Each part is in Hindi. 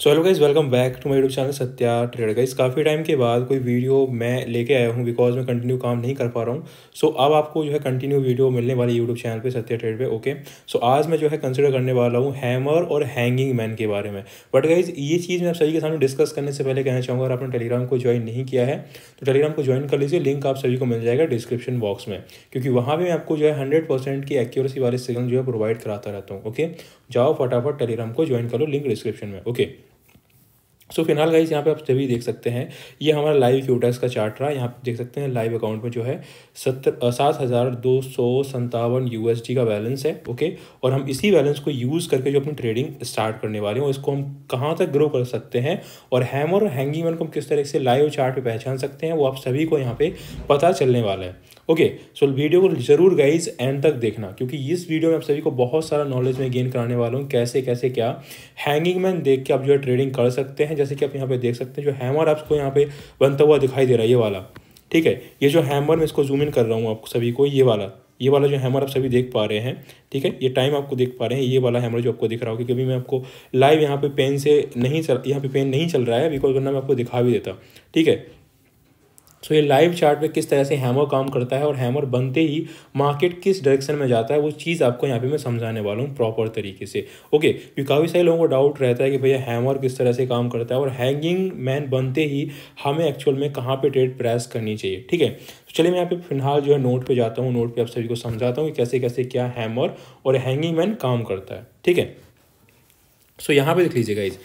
so hello guys welcome back to my YouTube channel Satya trade guys काफ़ी टाइम के बाद कोई वीडियो मैं लेके आया हूँ बिकॉज मैं कंटिन्यू काम नहीं कर पा रहा हूँ सो so, अब आपको जो है कंटिन्यू वीडियो मिलने वाली यूट्यूब चैनल पे सत्या ट्रेड पे ओके सो so, आज मैं जो है कंसिडर करने वाला हूँ हैमर और हैंगिंग मैन के बारे में बट गाइज़ ये चीज़ मैं आप सभी के सामने डिस्कस करने से पहले कहना चाहूँगा अगर आपने टेलीग्राम को ज्वाइन नहीं किया है तो टेलीग्राम को ज्वाइन कर लीजिए लिंक आप सभी को मिल जाएगा डिस्क्रिप्शन बॉक्स में क्योंकि वहाँ पर मैं आपको जो है हंड्रेड की एक्यूरेसी वाले सिग्नल जो है प्रोवाइड कराता रहता हूँ ओके जाओ फटाफट टेलीग्राम को ज्वाइन करो लिंक डिस्क्रिप्शन में ओके सो फिलहाल गाइज यहाँ पे आप सभी देख सकते हैं ये हमारा लाइव क्यूटेक्स का चार्ट रहा यहाँ देख सकते हैं लाइव अकाउंट में जो है सत्तर सात हज़ार दो सौ संतावन यू का बैलेंस है ओके और हम इसी बैलेंस को यूज़ करके जो अपनी ट्रेडिंग स्टार्ट करने वाले हैं इसको हम कहाँ तक ग्रो कर सकते हैं और हैमर और हैंगिंग वन को हम किस तरह से लाइव चार्ट पहचान सकते हैं वो आप सभी को यहाँ पर पता चलने वाला है ओके सो वीडियो को जरूर गाइज एंड तक देखना क्योंकि इस वीडियो में आप सभी को बहुत सारा नॉलेज में गेन कराने वाला हूँ कैसे कैसे क्या हैंगिंग मैन देख के आप जो है ट्रेडिंग कर सकते हैं जैसे कि आप यहाँ पे देख सकते हैं जो हैमर आपको यहाँ पे बनता हुआ दिखाई दे रहा है ये वाला ठीक है ये जो हैमर मैं इसको जूम इन कर रहा हूँ आप सभी को ये वाला ये वाला जो हैमर आप सभी देख पा रहे हैं ठीक है ये टाइम आपको देख पा रहे हैं ये वाला हैमर जो आपको दिख रहा होगा क्योंकि मैं आपको लाइव यहाँ पे पेन से नहीं चल यहाँ पे पेन नहीं चल रहा है बिकॉज वरना मैं आपको दिखा भी देता ठीक है सो ये लाइव चार्ट पे किस तरह से हैमर काम करता है और हैमर बनते ही मार्केट किस डायरेक्शन में जाता है वो चीज़ आपको यहाँ पे मैं समझाने वाला हूँ प्रॉपर तरीके से ओके क्योंकि काफ़ी सारे लोगों को डाउट रहता है कि भैया हैमर किस तरह से काम करता है और हैंगिंग मैन बनते ही हमें एक्चुअल में कहाँ पर ट्रेड प्रेस करनी चाहिए ठीक है तो चलिए मैं यहाँ पे फिलहाल जो है नोट पर जाता हूँ नोट पर आप सभी को समझाता हूँ कि कैसे कैसे क्या हैमर और हैंगिंग मैन काम करता है ठीक है सो यहाँ पे देख लीजिएगा इस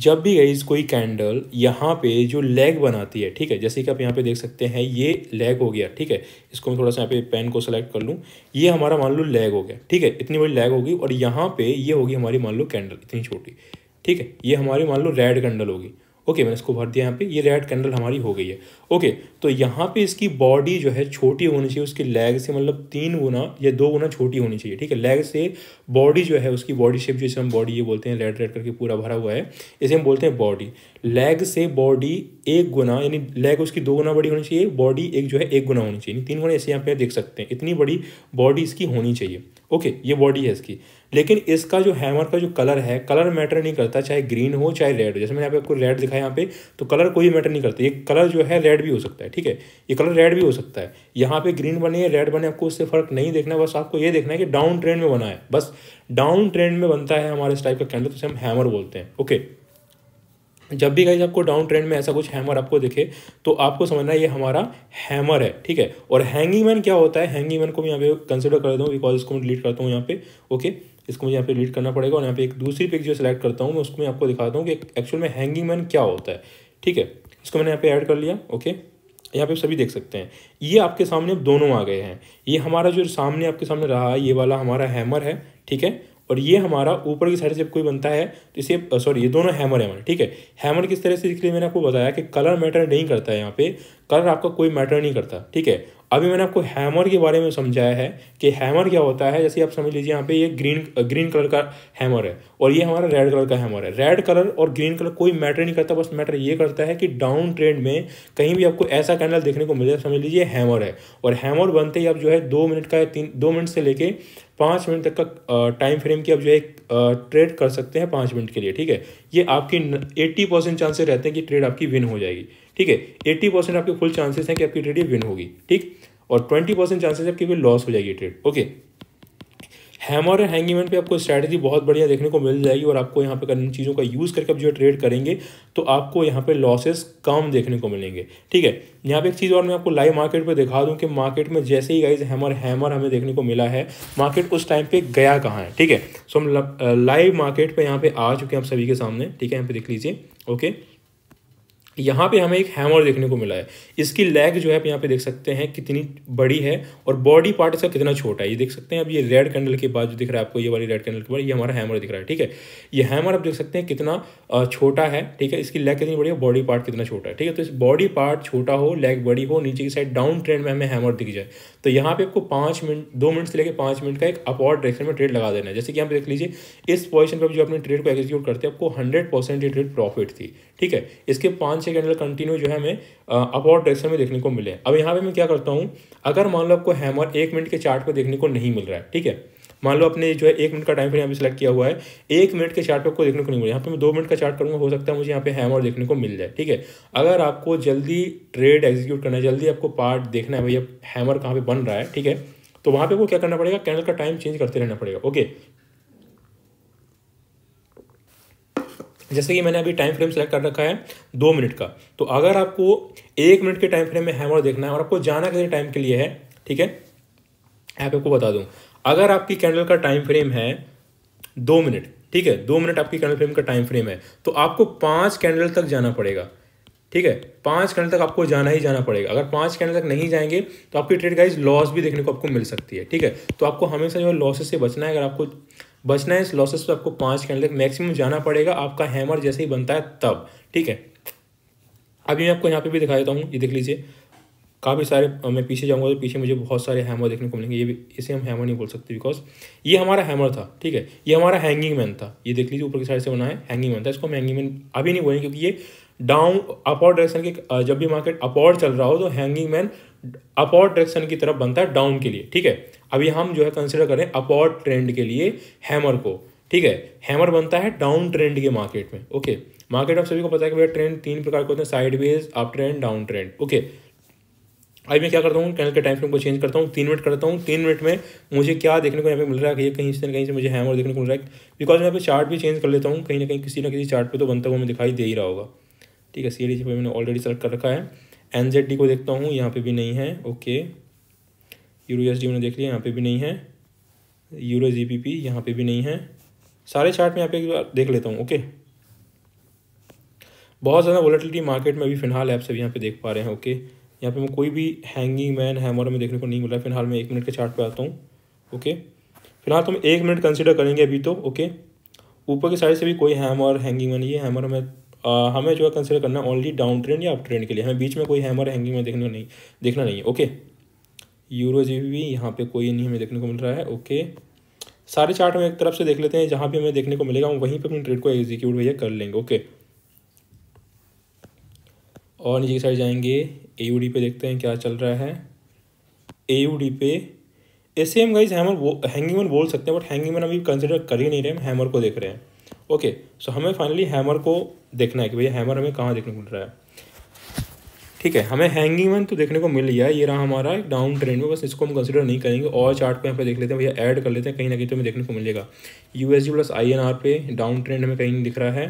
जब भी गई कोई कैंडल यहाँ पे जो लेग बनाती है ठीक है जैसे कि आप यहाँ पे देख सकते हैं ये लेग हो गया ठीक है इसको मैं थोड़ा सा यहाँ पे पेन को सेलेक्ट कर लूँ ये हमारा मान लो लेग हो गया ठीक है इतनी बड़ी लेग होगी और यहाँ पे ये होगी हमारी मान लो कैंडल इतनी छोटी ठीक है ये हमारी मान लो रेड कैंडल होगी ओके मैंने इसको भर दिया यहाँ पे ये रेड कैंडल हमारी हो गई है ओके तो यहाँ पे इसकी बॉडी जो है छोटी होनी चाहिए उसकी लेग से मतलब तीन गुना या दो गुना छोटी होनी चाहिए ठीक है लेग से बॉडी जो है उसकी बॉडी शेप जिसे हम बॉडी ये बोलते हैं रेड रेड करके पूरा भरा हुआ है इसे हम बोलते हैं बॉडी लेग से बॉडी एक गुना यानी लेग उसकी दो गुना बड़ी होनी चाहिए बॉडी एक जो है एक गुना होनी चाहिए तीन गुना ऐसे यहाँ पे देख सकते हैं इतनी बड़ी बॉडी इसकी होनी चाहिए ओके ये बॉडी है इसकी लेकिन इसका जो हैमर का जो कलर है कलर मैटर नहीं करता चाहे ग्रीन हो चाहे रेड हो जैसे मैंने यहाँ पे आपको रेड दिखाया यहाँ पे तो कलर कोई मैटर नहीं करता ये कलर जो है रेड भी हो सकता है ठीक है ये कलर रेड भी हो सकता है यहाँ पे ग्रीन बने या रेड बने आपको उससे फ़र्क नहीं देखना बस आपको ये देखना है कि डाउन ट्रेंड में बना है बस डाउन ट्रेंड में बनता है हमारे इस टाइप का कैंडल तो हम हैमर बोलते हैं ओके जब भी गाइज आपको डाउन ट्रेंड में ऐसा कुछ हैमर आपको दिखे तो आपको समझना ये हमारा हैमर है ठीक है और हैंगिंग मैन क्या होता है हैंगिंग मैन को मैं यहाँ पे कंसिडर कर दूँ बिकॉज इसको मैं डिलीट करता हूँ यहाँ पे ओके इसको मुझे यहाँ पे डिलीट करना पड़ेगा और यहाँ पे एक दूसरी पिक जो सिलेक्ट करता हूँ मैं उसको मैं आपको दिखाता हूँ कि एक्चुअल में हैंगिंग मैन क्या होता है ठीक है इसको मैंने यहाँ पे ऐड कर लिया ओके यहाँ पे सभी देख सकते हैं ये आपके सामने दोनों आ गए हैं ये हमारा जो सामने आपके सामने रहा है ये वाला हमारा हैमर है ठीक है और ये हमारा ऊपर की साइड से जब कोई बनता है तो इसे सॉरी ये दोनों हैमर हमारे ठीक है हैमर किस तरह से इसलिए मैंने आपको बताया कि कलर मैटर नहीं करता है यहाँ पे कलर आपका कोई मैटर नहीं करता ठीक है अभी मैंने आपको हैमर के बारे में समझाया है कि हैमर क्या होता है जैसे आप समझ लीजिए यहाँ पे ये ग्रीन ग्रीन कलर का हैमर है और ये हमारा रेड कलर का हैमर है रेड कलर और ग्रीन कलर कोई मैटर नहीं करता बस मैटर ये करता है कि डाउन ट्रेंड में कहीं भी आपको ऐसा कैंडल देखने को मिले समझ लीजिए हैमर है और हैमर बनते ही आप जो है दो मिनट का तीन दो मिनट से लेके पाँच मिनट तक का टाइम uh, फ्रेम की आप जो है ट्रेड uh, कर सकते हैं पाँच मिनट के लिए ठीक है ये आपकी एट्टी परसेंट चांसेस रहते हैं कि ट्रेड आपकी विन हो जाएगी ठीक है एट्टी परसेंट आपके फुल चांसेस हैं कि आपकी ट्रेड ये विन होगी ठीक और ट्वेंटी परसेंट चांसेस आपकी भी लॉस हो जाएगी ट्रेड ओके हैमर और हैंगमैन पे आपको स्ट्रैटेजी बहुत बढ़िया देखने को मिल जाएगी और आपको यहाँ पे करने चीज़ों का यूज़ करके आप जो ट्रेड करेंगे तो आपको यहाँ पे लॉसेस कम देखने को मिलेंगे ठीक है यहाँ पे एक चीज़ और मैं आपको लाइव मार्केट पे दिखा दूँ कि मार्केट में जैसे ही गाइज हैमर हैमर हमें देखने को मिला है मार्केट उस टाइम पर गया कहाँ है ठीक है सो हम लाइव मार्केट पर यहाँ पर आ चुके हैं आप सभी के सामने ठीक है यहाँ पर देख लीजिए ओके यहाँ पे हमें एक हैमर देखने को मिला है इसकी लेग जो है आप यहाँ पे देख सकते हैं कितनी बड़ी है और बॉडी पार्ट इसका कितना छोटा है ये देख सकते हैं अब ये रेड कैंडल के बाद जो दिख रहा है आपको ये वाली रेड कैंडल के बाद ये हमारा हैमर दिख रहा है ठीक है ये हैमर आप देख सकते हैं कितना छोटा है ठीक है इसकी लेग कितनी बड़ी है बॉडी पार्ट कितना छोटा है ठीक है तो इस बॉडी पार्ट छोटा हो लेग बड़ी हो नीचे की साइड डाउन ट्रेंड में हमें हैमर दिख जाए तो यहाँ पे आपको पाँच मिनट दो मिनट से लेकर पाँच मिनट का एक अपॉर्ड डायरेक्शन में ट्रेड लगा देना है जैसे कि आप देख लीजिए इस पोजिशन पर जो अपने ट्रेड को एग्जीक्यूट करते हैं आपको हंड्रेड परसेंट ये ट्रेड प्रॉफिट थी ठीक है इसके पाँच छः कैंडल कंटिन्यू जो है हमें अपॉर डायरेक्शन में देखने को मिले अब यहाँ पे मैं क्या करता हूँ अगर मान लो आपको हैमर एक मिनट के चार्ट पर देखने को नहीं मिल रहा है ठीक है मान लो आपने जो है एक मिनट का टाइम फिर यहाँ पे सिलेक्ट किया हुआ है एक मिनट के चार्ट पे आपको देखने को नहीं है यहाँ पर मैं दो मिनट का चार्ट करूँगा हो सकता है मुझे यहाँ पे हैमर देखने को मिल जाए ठीक है अगर आपको जल्दी ट्रेड एग्जीक्यूट करना है जल्दी आपको पार्ट देखना है भैया हैमर कहाँ पर बन रहा है ठीक है तो वहाँ पे वो क्या करना पड़ेगा कैंडल का टाइम चेंज करते रहना पड़ेगा ओके जैसे कि मैंने अभी टाइम फ्रेम सेलेक्ट कर रखा है दो मिनट का तो अगर आपको एक मिनट के टाइम फ्रेम में हैमर देखना है और आपको जाना कितने टाइम के लिए है ठीक है यहाँ आपको बता दूँ अगर आपकी कैंडल का टाइम फ्रेम है दो मिनट ठीक है दो मिनट आपकी कैंडल फ्रेम का टाइम फ्रेम है तो आपको पाँच कैंडल तक जाना पड़ेगा ठीक है पाँच कैंडल तक आपको जाना ही जाना पड़ेगा अगर पाँच कैंडल तक नहीं जाएंगे तो आपकी ट्रेड गाइज लॉस भी देखने को आपको मिल सकती है ठीक है तो आपको हमेशा जो है लॉसेस से बचना है अगर आपको बचना है इस लॉसेस पे आपको पाँच कैंडल मैक्सिमम जाना पड़ेगा आपका हैमर जैसे ही बनता है तब ठीक है अभी मैं आपको यहाँ पे भी दिखा देता हूँ ये देख लीजिए काफ़ी सारे मैं पीछे जाऊँगा तो पीछे मुझे बहुत सारे हैमर देखने को मिलेंगे ये भी इसे हम हैमर नहीं बोल सकते बिकॉज ये हमारा हैमर था ठीक है ये हमारा हैंगिंग मैन था ये देख लीजिए ऊपर की साइड से बना है हैंगिंग मैन था इसको हम हैंगिंग मैन अभी नहीं बोलेंगे क्योंकि ये डाउन अपॉर्ड डायरेक्शन के जब भी मार्केट अपॉर्ड चल रहा हो तो हैंगिंग मैन अपॉर्ड डायरेक्शन की तरफ बनता है डाउन के लिए ठीक है अभी हम जो है कंसिडर करें अपॉर्ड ट्रेंड के लिए हैमर को ठीक है हैमर बनता है डाउन ट्रेंड के मार्केट में ओके मार्केट आप सभी को पता है कि भैया ट्रेंड तीन प्रकार के होते हैं sideways up trend down trend okay अभी मैं क्या करता हूँ कैनल के टाइम फ्रेम को चेंज करता हूँ तीन मिनट करता हूँ तीन मिनट में मुझे क्या देखने को यहाँ पे मिल रहा है कि कहीं से कहीं से मुझे हैमर देखने को मिल रहा है बिकॉज मैं यहाँ पे चार्ट भी चेंज कर लेता हूँ कहीं ना कहीं किसी ना किसी चार्ट पे तो बनता हुआ मैं दिखाई दे ही रहा होगा ठीक है सी डी पे मैंने ऑलरेडी सेलेक्ट कर रखा है एन को देखता हूँ यहाँ पे भी नहीं है ओके यूरो एस मैंने देख लिया यहाँ पे भी नहीं है यूरो जी पी पी यहाँ पर भी नहीं है सारे चार्ट में यहाँ पे एक बार देख लेता हूँ ओके बहुत ज़्यादा वोलेटिलिटी मार्केट में अभी फिलहाल ऐप से भी यहाँ पे देख पा रहे हैं ओके यहाँ पे मैं कोई भी हैंगिंग मैन हैमर में देखने को नहीं मिला फिलहाल मैं एक मिनट के चार्ट पे आता हूँ ओके फिलहाल तुम तो एक मिनट कंसिडर करेंगे अभी तो ओके ऊपर के साइड से भी कोई हैमर हैंगिंग मैन ये हैमर हमें आ, हमें जो है कंसिडर करना है ओनली डाउन ट्रेंड या अप ट्रेंड के लिए हमें बीच में कोई हैमर हैंगिंग में देखने नहीं देखना नहीं है ओके यूरो जी भी यहाँ पे कोई नहीं हमें देखने को मिल रहा है ओके सारे चार्ट में एक तरफ से देख लेते हैं जहाँ भी हमें देखने को मिलेगा हम वहीं पर अपनी ट्रेड को एग्जीक्यूट भैया कर लेंगे ओके और नीचे की साइड जाएंगे ए यू डी पे देखते हैं क्या चल रहा है ए यू डी पे एस एम गाइज हैमर वो हैंगिंग मैन बोल सकते हैं बट हैंगिंग मैन अभी कंसिडर कर ही नहीं रहे हम हैमर को देख रहे हैं ओके सो हमें फाइनली हैमर को देखना है कि भैया हैमर हमें कहाँ देखने को मिल रहा है ठीक है हमें हैंगिंग वन तो देखने को मिल गया ये रहा हमारा डाउन ट्रेंड में बस इसको हम कंसिडर नहीं करेंगे और चार्ट पे यहाँ पे देख लेते हैं भैया ऐड कर लेते हैं कहीं ना कहीं तो हमें देखने को मिलेगा USD plus I N R पे डाउन ट्रेंड हमें कहीं दिख रहा है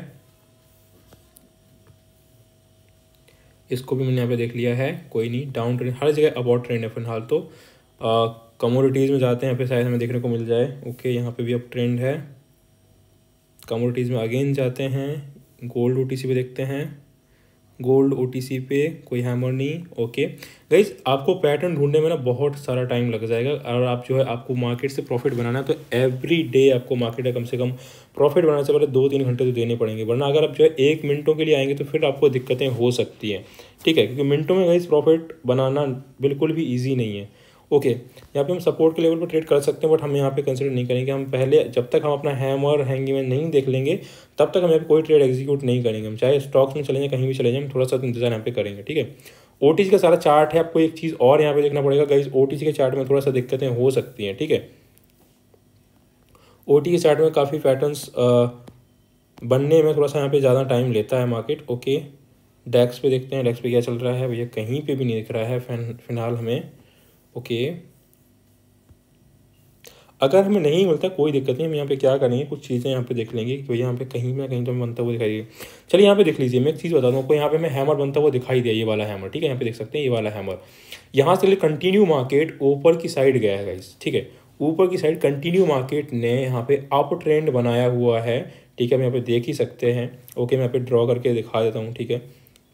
इसको भी मैंने यहाँ पे देख लिया है कोई नहीं डाउन ट्रेंड हर जगह अबाउट ट्रेंड है फिलहाल तो कमोडिटीज़ में जाते हैं यहाँ पे शायद हमें देखने को मिल जाए ओके यहाँ पे भी अब ट्रेंड है कमोडिटीज़ में अगेन जाते हैं गोल्ड ओ भी देखते हैं गोल्ड ओ पे कोई हैमर नहीं ओके गाइज आपको पैटर्न ढूंढने में ना बहुत सारा टाइम लग जाएगा और आप जो है आपको मार्केट से प्रॉफिट बनाना है तो एवरी डे आपको मार्केट का कम से कम प्रॉफिट बनाने से पहले दो तीन घंटे तो देने पड़ेंगे वरना अगर आप जो है एक मिनटों के लिए आएंगे तो फिर आपको दिक्कतें हो सकती हैं ठीक है क्योंकि मिनटों में गाइज प्रॉफिट बनाना बिल्कुल भी ईजी नहीं है ओके यहाँ पे हम सपोर्ट के लेवल पर ट्रेड कर सकते हैं बट हम यहाँ पे कंसिडर नहीं करेंगे हम पहले जब तक हम अपना हैम और हैंगी में नहीं देख लेंगे तब तक हम यहाँ पर कोई ट्रेड एग्जीक्यूट नहीं करेंगे हम चाहे स्टॉक्स में चले जाएँ कहीं भी चले जाएँ हम थोड़ा सा इंतजार यहाँ पे करेंगे ठीक है ओ का सारा चार्ट है आपको एक चीज़ और यहाँ पे देखना पड़ेगा गाइज ओ के चार्ट में थोड़ा सा दिक्कतें हो सकती हैं ठीक है ओ के चार्ट में काफ़ी पैटर्न बनने में थोड़ा सा यहाँ पे ज़्यादा टाइम लेता है मार्केट ओके डेस्क पे देखते हैं डेस्क पे क्या चल रहा है भैया कहीं पे भी नहीं दिख रहा है फिलहाल हमें ओके अगर हमें नहीं मिलता कोई दिक्कत नहीं हम यहाँ पे क्या करेंगे कुछ चीज़ें यहाँ पे देख लेंगे कि भाई यहाँ पे कहीं ना कहीं तो हमें बनता हुआ दिखाई दे चलिए यहाँ पे देख लीजिए मैं एक चीज़ बता दूँ आपको यहाँ पे मैं हैमर बनता हुआ दिखाई दिया ये वाला हैमर ठीक है यहाँ पे देख सकते हैं ये वाला हैमर यहाँ से कंटिन्यू मार्केट ऊपर की साइड गया है गाइज ठीक है ऊपर की साइड कंटिन्यू मार्केट ने यहाँ पे अप ट्रेंड बनाया हुआ है ठीक है हम यहाँ पे देख ही सकते हैं ओके मैं यहाँ पे ड्रॉ करके दिखा देता हूँ ठीक है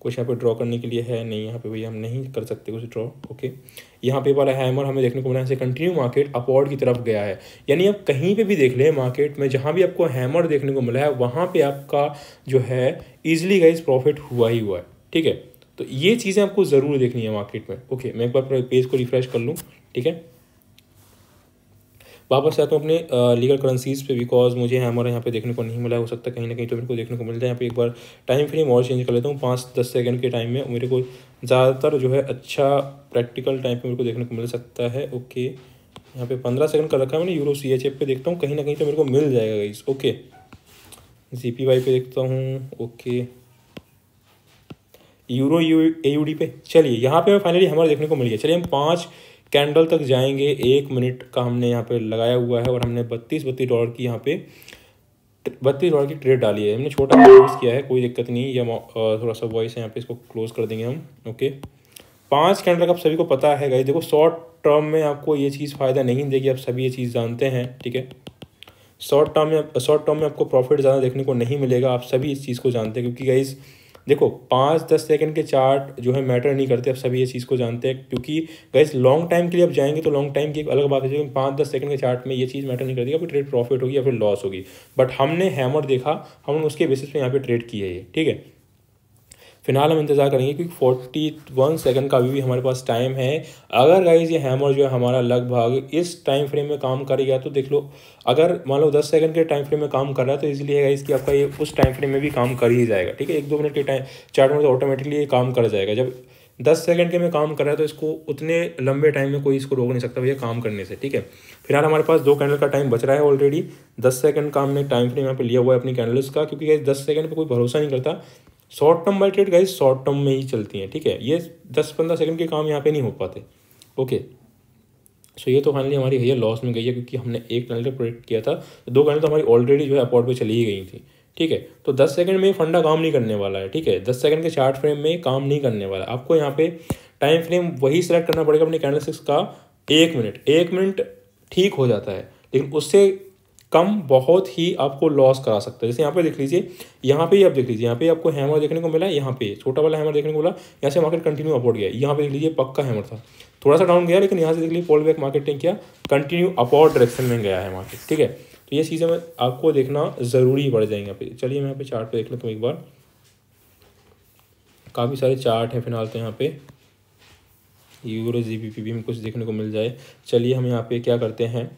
कुछ यहाँ पे ड्रॉ करने के लिए है नहीं यहाँ पे भैया हम नहीं कर सकते कुछ ड्रॉ ओके यहाँ पे वाला हैमर हमें देखने को मिला है कंटिन्यू मार्केट अपवर्ड की तरफ गया है यानी आप कहीं पे भी देख ले मार्केट में जहाँ भी आपको हैमर देखने को मिला है वहाँ पे आपका जो है ईजिली गाइज प्रॉफिट हुआ ही हुआ है ठीक है तो ये चीज़ें आपको ज़रूर देखनी है मार्केट में ओके मैं एक बार पेज को रिफ्रेश कर लूँ ठीक है वापस आता हूँ तो अपने लीगल करेंसीज़ पे बिकॉज मुझे यहाँ हमारे यहाँ पे देखने को नहीं मिला हो सकता कहीं ना कहीं तो मेरे को देखने को मिल जाए यहाँ पे एक बार टाइम फ्रेम और चेंज कर लेता हूँ पाँच दस सेकंड के टाइम में मेरे को ज़्यादातर जो है अच्छा प्रैक्टिकल टाइम पे मेरे को देखने को मिल सकता है ओके यहाँ पे पंद्रह सेकंड कर रखा है मैंने यूरो सी एच एफ पे देखता हूँ कहीं ना कहीं तो मेरे को मिल जाएगा guys okay G P Y पे देखता हूँ okay euro U A U D पे चलिए यहाँ पे फाइनली हमारे देखने को मिल गया चलिए हम पाँच कैंडल तक जाएंगे एक मिनट का हमने यहाँ पे लगाया हुआ है और हमने बत्तीस बत्तीस डॉलर की यहाँ पे बत्तीस डॉलर की ट्रेड डाली है हमने छोटा क्लोज किया है कोई दिक्कत नहीं या थोड़ा सा वॉइस है यहाँ पे इसको क्लोज कर देंगे हम ओके पाँच कैंडल का आप सभी को पता है गाइस देखो शॉर्ट टर्म में आपको ये चीज़ फ़ायदा नहीं देगी आप सभी ये चीज़ जानते हैं ठीक है शॉर्ट टर्म में शॉर्ट टर्म में आपको प्रॉफिट ज़्यादा देखने को नहीं मिलेगा आप सभी इस चीज़ को जानते हैं क्योंकि गाइज़ देखो पाँच दस सेकंड के चार्ट जो है मैटर नहीं करते अब सभी ये चीज़ को जानते हैं क्योंकि गैस लॉन्ग टाइम के लिए अब जाएंगे तो लॉन्ग टाइम की एक अलग बात है जो पाँच दस सेकंड के चार्ट में ये चीज़ मैटर नहीं करती आपकी ट्रेड प्रॉफिट होगी या फिर लॉस होगी बट हमने हैमर देखा हमने उसके बेसिस पे यहाँ पे ट्रेड की है ये ठीक है फिलहाल हम इंतज़ार करेंगे क्योंकि फोर्टी वन सेकेंड का अभी भी हमारे पास टाइम है अगर गाइज ये हैमर जो है हमारा लगभग इस टाइम फ्रेम में काम करेगा तो देख लो अगर मान लो दस सेकंड के टाइम फ्रेम में काम कर रहा है तो इसलिए गाइज कि आपका ये उस टाइम फ्रेम में भी काम कर ही जाएगा ठीक है एक दो मिनट के टाइम चार मिनट ऑटोमेटिकली तो ये काम कर जाएगा जब दस सेकंड के में काम कर रहा है तो इसको उतने लंबे टाइम में कोई इसको रोक नहीं सकता भैया काम करने से ठीक है फिलहाल हमारे पास दो कैंडल का टाइम बच रहा है ऑलरेडी दस सेकंड का हमने टाइम फ्रेम यहाँ पे लिया हुआ है अपनी कैंडल्स का क्योंकि दस सेकंड पे कोई भरोसा नहीं करता short term buy trade guys short term में ही चलती हैं ठीक है ये दस पंद्रह सेकंड के काम यहाँ पे नहीं हो पाते ओके सो ये तो फाइनली हमारी भैया लॉस में गई है क्योंकि हमने एक का प्रोडक्ट किया था दो कैंडल तो हमारी ऑलरेडी जो है अपॉर्ट पर चली ही गई थी ठीक है तो दस सेकंड में फंडा काम नहीं करने वाला है ठीक है दस सेकंड के चार्ट फ्रेम में काम नहीं करने वाला आपको यहाँ पे टाइम फ्रेम वही सिलेक्ट करना पड़ेगा अपने कैंडल सिक्स का एक मिनट एक मिनट ठीक हो जाता है लेकिन उससे कम बहुत ही आपको लॉस करा सकता है जैसे यहाँ पे देख लीजिए यहाँ पे ही आप देख लीजिए यहाँ पे आपको हैमर देखने को मिला यहाँ पे छोटा वाला हैमर देखने को मिला यहाँ से मार्केट कंटिन्यू अपॉर्ड गया यहाँ पे देख लीजिए पक्का हैमर था थोड़ा सा डाउन गया लेकिन यहाँ से देख लीजिए पोल बैक मार्केट ने किया कंटिन्यू अपॉर्ड डायरेक्शन में गया है मार्केट ठीक है तो ये चीज़ें आपको देखना ज़रूरी पड़ जाएंगे यहाँ पे चलिए मैं यहाँ पे चार्ट देख लेता हूँ एक बार काफ़ी सारे चार्ट हैं फिलहाल तो यहाँ पे यूरो जी बी पी हम कुछ देखने को मिल जाए चलिए हम यहाँ पे क्या करते हैं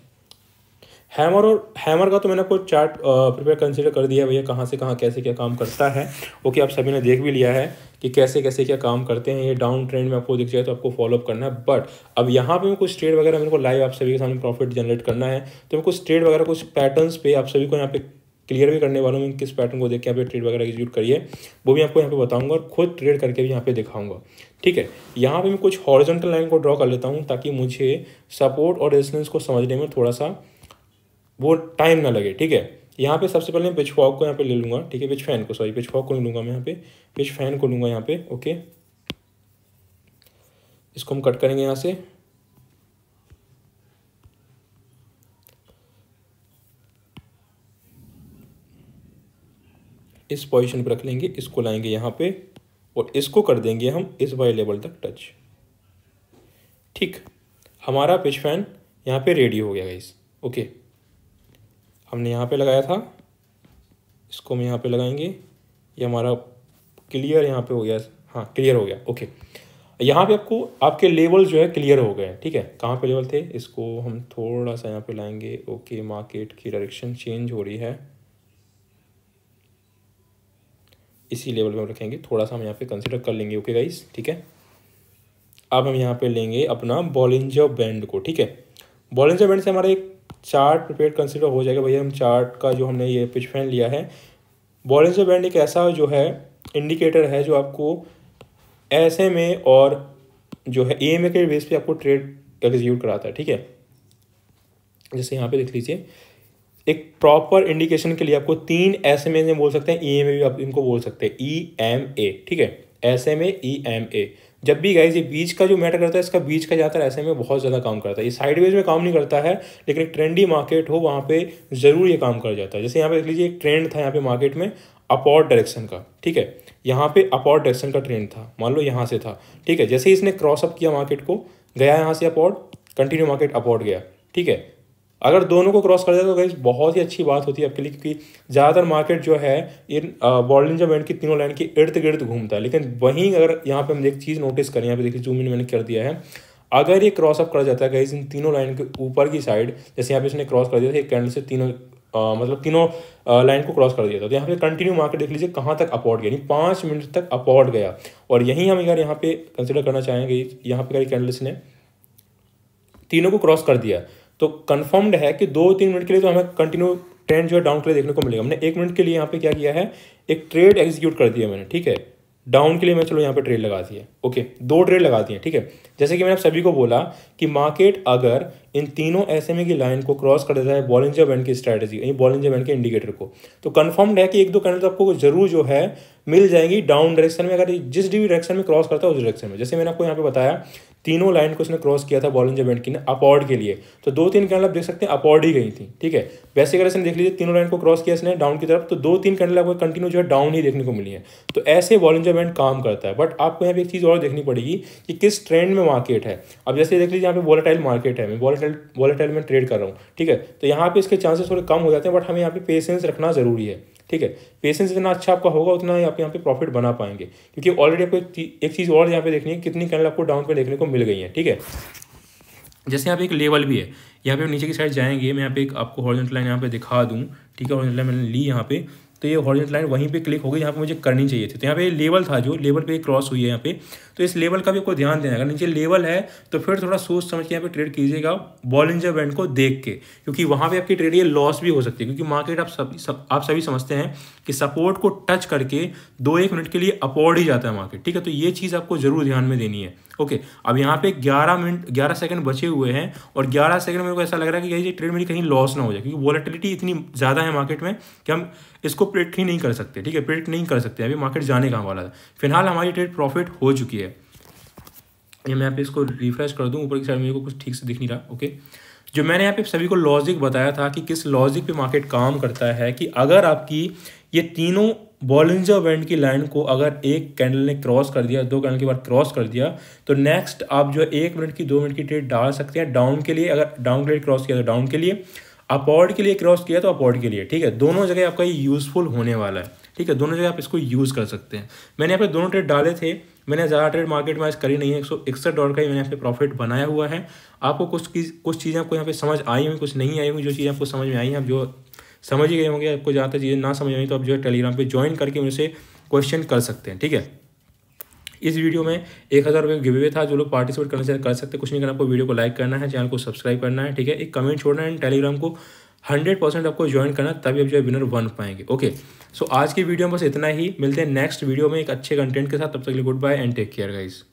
हैमर और हैमर का तो मैंने आपको चार्ट प्रिपेयर कंसिडर कर दिया भैया कहाँ से कहाँ कैसे क्या काम करता है वो कि आप सभी ने देख भी लिया है कि कैसे कैसे क्या काम करते हैं ये डाउन ट्रेंड में आपको दिख जाए तो आपको फॉलोअप करना है बट अब यहाँ पे मैं कुछ ट्रेड वगैरह मेरे को लाइव आप सभी के सामने प्रॉफिट जनरेट करना है तो मैं कुछ ट्रेड वगैरह कुछ पैटर्न्स पे आप सभी को यहाँ पे क्लियर भी करने वाला हूँ किस पैटर्न को देख के यहाँ पे ट्रेड वगैरह एग्जीक्यूट करिए वो भी आपको यहाँ पे बताऊंगा और खुद ट्रेड करके भी यहाँ पे दिखाऊंगा ठीक है यहाँ पे मैं कुछ हॉरिजॉन्टल लाइन को ड्रॉ कर लेता हूँ ताकि मुझे सपोर्ट और रेजिस्टेंस को समझने में थोड़ा सा वो टाइम ना लगे ठीक है यहाँ पे सबसे पहले मैं पिच फॉक को यहाँ पे ले लूँगा ठीक है पिच फैन को सॉरी पिच फॉक को ले लूँगा मैं यहाँ पे पिच फैन को लूँगा यहाँ पे ओके इसको हम कट करेंगे यहाँ से इस पोजीशन पर रख लेंगे इसको लाएंगे यहाँ पे और इसको कर देंगे हम इस वाई लेवल तक टच ठीक हमारा पिच फैन यहाँ पे रेडी हो गया गाइस ओके हमने यहाँ पे लगाया था इसको हम यहाँ पे लगाएंगे ये हमारा क्लियर यहाँ पे हो गया हाँ क्लियर हो गया ओके यहाँ पे आपको आपके लेवल जो है क्लियर हो गए ठीक है कहाँ पे लेवल थे इसको हम थोड़ा सा यहाँ पे लाएंगे ओके मार्केट की डायरेक्शन चेंज हो रही है इसी लेवल पे हम रखेंगे थोड़ा सा हम यहाँ पे कंसिडर कर लेंगे ओके गाइस ठीक है अब हम यहाँ पे लेंगे अपना बॉलिंजर बैंड को ठीक है बॉलिंजर बैंड से हमारा एक चार्ट प्रिपेयर कंसिडर हो जाएगा भैया हम चार्ट का जो हमने ये पिच फैन लिया है बॉलेंसर बैंड एक ऐसा जो है इंडिकेटर है जो आपको ऐसे में और जो है ए के बेस पे आपको ट्रेड एग्जीक्यूट कराता है ठीक है जैसे यहाँ पे देख लीजिए एक प्रॉपर इंडिकेशन के लिए आपको तीन एस एम ए बोल सकते हैं ई एम ए भी आप इनको बोल सकते हैं ई एम ए ठीक है S M A E M A जब भी गाइज ये बीच का जो मैटर करता है इसका बीच का ज़्यादातर ऐसे में बहुत ज़्यादा काम करता है ये साइडवेज में काम नहीं करता है लेकिन एक ट्रेंडी मार्केट हो वहाँ पे ज़रूर ये काम कर जाता है जैसे यहाँ पे देख लीजिए एक ट्रेंड था यहाँ पे मार्केट में अपॉर्ड डायरेक्शन का ठीक है यहाँ पे अपॉर्ड डायरेक्शन का ट्रेंड था मान लो यहाँ से था ठीक है जैसे ही इसने क्रॉसअप किया मार्केट को गया यहाँ से अपॉर्ड कंटिन्यू मार्केट अपॉर्ड गया ठीक है अगर दोनों को क्रॉस कर जाए तो गई बहुत ही अच्छी बात होती है आपके लिए क्योंकि ज़्यादातर मार्केट जो है इन बॉल्डिन जो बैंड की तीनों लाइन के इर्द गिर्द घूमता है लेकिन वहीं अगर यहाँ पे हम एक चीज़ नोटिस करें यहाँ पे देखिए जूम इन मैंने कर दिया है अगर ये क्रॉस अप कर जाता है गई इन तीनों लाइन के ऊपर की साइड जैसे यहाँ पे इसने क्रॉस कर दिया था एक कैंडल से तीनों आ, मतलब तीनों लाइन को क्रॉस कर दिया था तो यहाँ पे कंटिन्यू मार्केट देख लीजिए कहाँ तक अपॉर्ड गया यानी पाँच मिनट तक अपॉर्ड गया और यहीं हम अगर यहाँ पे कंसिडर करना चाहेंगे यहाँ पे करी कैंडल्स ने तीनों को क्रॉस कर दिया तो कन्फर्म्ड है कि दो तीन मिनट के लिए तो हमें कंटिन्यू ट्रेंड जो है डाउन के लिए देखने को मिलेगा हमने एक मिनट के लिए यहाँ पे क्या किया है एक ट्रेड एग्जीक्यूट कर दिया मैंने ठीक है डाउन के लिए मैं चलो यहाँ पे ट्रेड लगा दी ओके दो ट्रेड लगा दिए ठीक है जैसे कि मैंने आप सभी को बोला कि मार्केट अगर इन तीनों एस की लाइन को क्रॉस कर देता है बॉलिंजर बैंड की स्ट्रैटेजी यानी बॉलिंजर बैंड के इंडिकेटर को तो कंफर्म्ड है कि एक दो कैंडल तो आपको जरूर जो है मिल जाएगी डाउन डायरेक्शन में अगर जिस भी डायरेक्शन में क्रॉस करता है उस डायरेक्शन में जैसे मैंने आपको यहाँ पे बताया तीनों लाइन को इसने क्रॉस किया था बॉलिंजर बेंटकी ने अपॉर्ड के लिए तो दो तीन कैंडल आप देख सकते हैं अपॉर्ड ही गई थी ठीक है वैसे अगर इसने देख लीजिए तीनों लाइन को क्रॉस किया इसने डाउन की तरफ तो दो तीन कैंडल आपको कंटिन्यू जो है डाउन ही देखने को मिली है तो ऐसे बॉलिंग बैंड काम करता है बट आपको यहाँ पर एक चीज़ और देखनी पड़ेगी कि किस ट्रेंड में मार्केट है अब जैसे देख लीजिए यहाँ पे वॉलेटाइल मार्केट है मैं वॉलेटाइल वॉलेटाइल में ट्रेड कर रहा हूँ ठीक है तो यहाँ पे इसके चांसेस थोड़े कम हो जाते हैं बट हमें यहाँ पे पेशेंस रखना जरूरी है ठीक है पेशेंस जितना अच्छा आपका होगा उतना ही आप यहाँ पे प्रॉफिट बना पाएंगे क्योंकि ऑलरेडी आपको एक चीज़ और यहाँ पे देखनी है कितनी कैंडल आपको डाउन पे देखने को मिल गई है ठीक है जैसे यहाँ पे एक लेवल भी है यहाँ पे नीचे की साइड जाएंगे मैं यहाँ पे एक आपको हॉर्जेंट लाइन यहाँ पे दिखा दूँ ठीक है हॉर्जेंट लाइन मैंने ली यहाँ पे तो ये हॉरिजेंटल लाइन वहीं पे क्लिक होगी जहाँ पे मुझे करनी चाहिए थी तो यहाँ पे लेवल था जो लेवल पे क्रॉस हुई है यहाँ पे तो इस लेवल का भी आपको ध्यान देना अगर नीचे लेवल है तो फिर थोड़ा सोच समझ के यहाँ पे ट्रेड कीजिएगा बॉलिंजर बैंड को देख के क्योंकि वहाँ पे आपकी ट्रेड ये लॉस भी हो सकती है क्योंकि मार्केट आप सभी सब आप सभी समझते हैं कि सपोर्ट को टच करके दो एक मिनट के लिए अपॉर्ड ही जाता है मार्केट ठीक है तो ये चीज़ आपको जरूर ध्यान में देनी है ओके अब यहाँ पे 11 मिनट 11 सेकंड बचे हुए हैं और 11 सेकंड मेरे को ऐसा लग रहा है कि ये ट्रेड मेरी कहीं लॉस ना हो जाए क्योंकि वॉलेटिलिटी इतनी ज़्यादा है मार्केट में कि हम इसको प्रेट ही नहीं कर सकते ठीक है प्रेट नहीं कर सकते अभी मार्केट जाने का वाला था फिलहाल हमारी ट्रेड प्रॉफिट हो चुकी है ये मैं यहाँ पे इसको रिफ्रेश कर दूँ ऊपर की साइड मेरे को कुछ ठीक से दिख नहीं रहा ओके जो मैंने यहाँ पे सभी को लॉजिक बताया था कि किस लॉजिक पे मार्केट काम करता है कि अगर आपकी ये तीनों बॉलिंजर बैंड की लाइन को अगर एक कैंडल ने क्रॉस कर दिया दो कैंडल के बाद क्रॉस कर दिया तो नेक्स्ट आप जो है एक मिनट की दो मिनट की ट्रेड डाल सकते हैं डाउन के लिए अगर डाउन ग्रेड क्रॉस किया तो डाउन के लिए अपॉर्ड के लिए क्रॉस किया तो अपॉर्ड के लिए ठीक है दोनों जगह आपका ये यूज़फुल होने वाला है ठीक है दोनों जगह आप इसको यूज़ कर सकते हैं मैंने यहाँ पे दोनों ट्रेड डाले थे मैंने ज़्यादा ट्रेड मार्केट में आज करी नहीं है एक सौ इकसठ डॉलर का ही मैंने यहाँ पे प्रॉफिट बनाया हुआ है आपको कुछ कुछ चीज़ें आपको यहाँ पे समझ आई हुई कुछ नहीं आई हुई जो चीज़ें आपको समझ में आई हैं आप जो समझ ही गए होंगे आपको जहाँ तक चीज़ें ना समझ आई तो आप जो है टेलीग्राम पर ज्वाइन करके उनसे क्वेश्चन कर सकते हैं ठीक है इस वीडियो में एक हज़ार रुपये गिवे था जो लोग पार्टिसिपेट करना चाहते कर सकते कुछ नहीं करना आपको वीडियो को लाइक करना है चैनल को सब्सक्राइब करना है ठीक है एक कमेंट छोड़ना है टेलीग्राम को हंड्रेड परसेंट आपको ज्वाइन करना तभी आप जो है विनर बन पाएंगे ओके सो आज की वीडियो में बस इतना ही मिलते हैं नेक्स्ट वीडियो में एक अच्छे कंटेंट के साथ तब तक के लिए good bye and take care guys